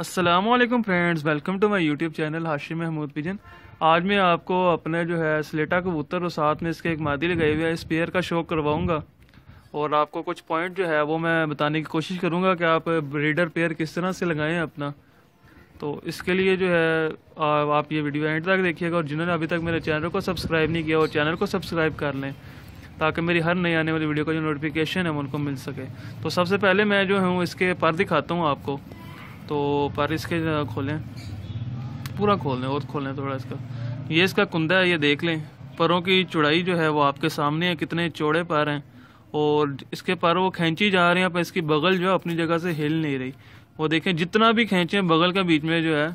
Aslam friends welcome to my YouTube channel Hashim Mahmood pigeon आज मैं आपको अपने जो है स्लेटा कबूतर और साथ में इसके एक मादी लगाई हुई है इस पेयर का शो करवाऊंगा और आपको कुछ पॉइंट जो है वो मैं बताने की कोशिश करूंगा कि आप ब्रीडर पेयर किस तरह से लगाएं अपना तो इसके लिए जो है आप ये वीडियो एंड तक देखिएगा और जिन्होंने अभी तक मेरे चैनल को सब्सक्राइब नहीं किया और चैनल को सब्सक्राइब कर लें ताकि मेरी हर नई आने वाली वीडियो का जो नोटिफिकेशन है उनको मिल सके तो सबसे पहले मैं जो हूँ इसके पर दिखाता हूँ आपको तो पर इसके खोलें पूरा खोल लें और खोलें थोड़ा इसका ये इसका कुंदा है ये देख लें परों की चौड़ाई जो है वो आपके सामने है कितने चौड़े पर हैं और इसके पर वो खींची जा रहे हैं पर इसकी बगल जो है अपनी जगह से हिल नहीं रही वो देखें जितना भी खींचें बगल के बीच में जो है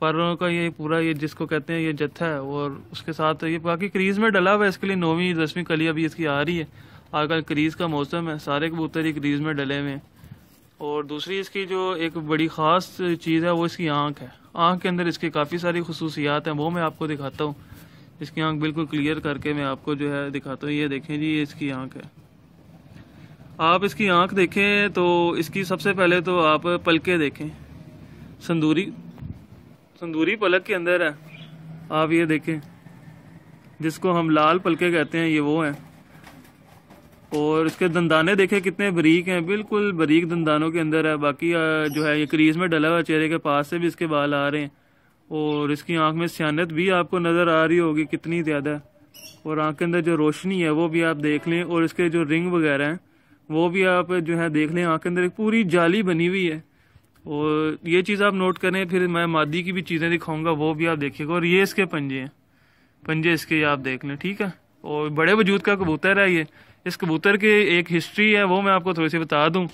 परों का ये पूरा ये जिसको कहते हैं ये जत्था है और उसके साथ ये बाकी क्रीज में डला हुआ है इसके लिए नौवीं दसवीं कली अभी इसकी आ रही है आजकल क्रीज का मौसम है सारे कबूतर ही क्रीज में डले हुए हैं और दूसरी इसकी जो एक बड़ी ख़ास चीज़ है वो इसकी आँख है आँख के अंदर इसकी काफ़ी सारी खसूसियात हैं वो मैं आपको दिखाता हूँ इसकी आँख बिल्कुल क्लियर करके मैं आपको जो है दिखाता हूँ ये देखें जी ये इसकी आँख है आप इसकी आँख देखें तो इसकी सबसे पहले तो आप पलके देखें संदूरी संदूरी पलक के अंदर है आप ये देखें जिसको हम लाल पलके कहते हैं ये वो हैं और इसके दंदाने देखे कितने बरीक हैं बिल्कुल बरीक दंदानों के अंदर है बाकी जो है ये क्रीज में डला हुआ चेहरे के पास से भी इसके बाल आ रहे हैं और इसकी आंख में सियानत भी आपको नज़र आ रही होगी कितनी ज़्यादा और आंख के अंदर जो रोशनी है वो भी आप देख लें और इसके जो रिंग वगैरह हैं वो भी आप जो है देख लें आंख के अंदर एक पूरी जाली बनी हुई है और ये चीज़ आप नोट करें फिर मैं मादी की भी चीज़ें दिखाऊंगा वो भी आप देखिएगा और ये इसके पंजे हैं पंजे इसके आप देख लें ठीक है और बड़े वजूद का कबूतर है ये इस कबूतर की एक हिस्ट्री है वो मैं आपको थोड़ी सी बता दूँ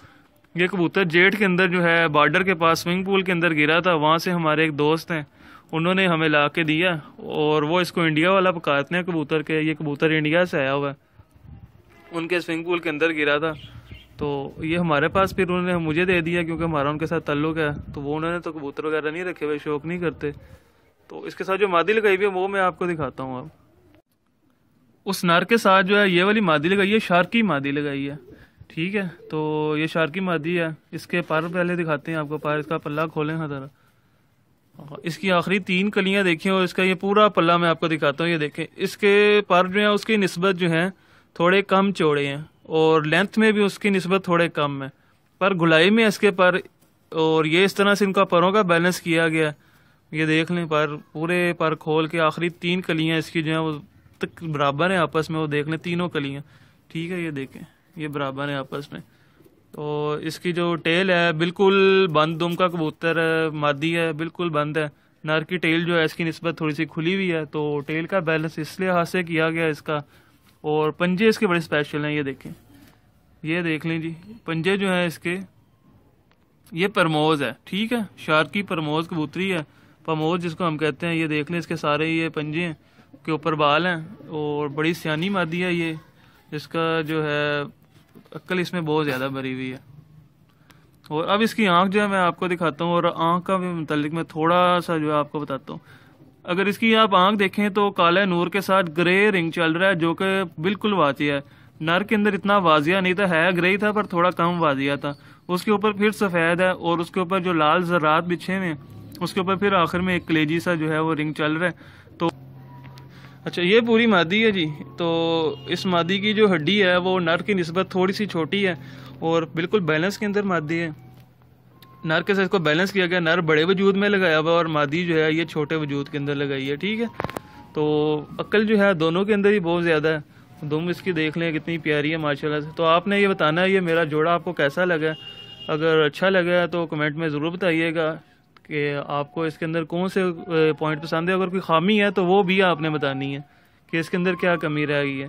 ये कबूतर जेठ के अंदर जो है बॉर्डर के पास स्विमिंग पूल के अंदर गिरा था वहाँ से हमारे एक दोस्त हैं उन्होंने हमें ला के दिया और वो इसको इंडिया वाला पकाते हैं कबूतर के ये कबूतर इंडिया से आया हुआ है उनके स्विमिंग पूल के अंदर गिरा था तो ये हमारे पास फिर उन्होंने मुझे दे दिया क्योंकि हमारा उनके साथ तल्लुक है तो वो उन्होंने तो कबूतर वगैरह नहीं रखे हुए शौक नहीं करते तो इसके साथ जो मादी लगाई हुई है वो मैं आपको दिखाता हूँ अब उस नर के साथ जो है ये वाली मादी लगाई है शार्की मादी लगाई है ठीक है तो ये शार्की मादी है इसके पर पहले दिखाते हैं आपको पार इसका पल्ला खोलें हाँ ज़रा इसकी आखिरी तीन कलियां देखें और इसका ये पूरा पल्ला मैं आपको दिखाता हूँ ये देखें इसके पर जो है उसकी नस्बत जो है थोड़े कम चौड़े हैं और लेंथ में भी उसकी नस्बत थोड़े कम है पर गुलाई में इसके पर और ये इस तरह से इनका परों का बैलेंस किया गया ये देख लें पर पूरे पर खोल के आखिरी तीन कलियां इसकी जो है वो तक बराबर है आपस में वो देख लें तीनों कलियाँ ठीक है ये देखें ये बराबर है आपस में तो इसकी जो टेल है बिल्कुल बंद दुम का कबूतर मादी है बिल्कुल बंद है नर की टेल जो है इसकी नस्बत थोड़ी सी खुली हुई है तो टेल का बैलेंस इसलिए हाथ से किया गया इसका और पंजे इसके बड़े स्पेशल हैं ये देखें ये देख लें जी पंजे जो हैं इसके ये परमोज है ठीक है शार्की परमोज कबूतरी है परमोज जिसको हम कहते हैं ये देख लें इसके सारे ये पंजे हैं के ऊपर बाल हैं और बड़ी सियानी मादी है ये इसका जो है अक्ल इसमें बहुत ज़्यादा भरी हुई है और अब इसकी आंख जो है मैं आपको दिखाता हूँ और आंख का भी मतलब मैं थोड़ा सा जो है आपको बताता हूँ अगर इसकी आप आंख देखें तो काले नूर के साथ ग्रे रिंग चल रहा है जो कि बिल्कुल वाजिया है नर के अंदर इतना वाजिया नहीं था है ग्रे था पर थोड़ा कम वाजिया था उसके ऊपर फिर सफ़ेद है और उसके ऊपर जो लाल ज़रात बिछे हुए हैं उसके ऊपर फिर आखिर में एक कलेजी सा जो है वो रिंग चल रहा है अच्छा ये पूरी मादी है जी तो इस मादी की जो हड्डी है वो नर की नस्बत थोड़ी सी छोटी है और बिल्कुल बैलेंस के अंदर मादी है नर के साथ इसको बैलेंस किया गया नर बड़े वजूद में लगाया हुआ और मादी जो है ये छोटे वजूद के अंदर लगाई है ठीक है तो अक्ल जो है दोनों के अंदर ही बहुत ज़्यादा है दोनों इसकी देख लें कितनी प्यारी है माशाल्लाह से तो आपने ये बताना है ये मेरा जोड़ा आपको कैसा लगा अगर अच्छा लगा तो कमेंट में ज़रूर बताइएगा कि आपको इसके अंदर कौन से पॉइंट पसंद है अगर कोई खामी है तो वो भी आपने बतानी है कि इसके अंदर क्या कमी रह गई है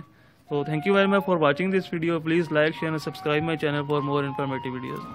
तो thank you very much for watching this video please like share and subscribe my channel for more informative videos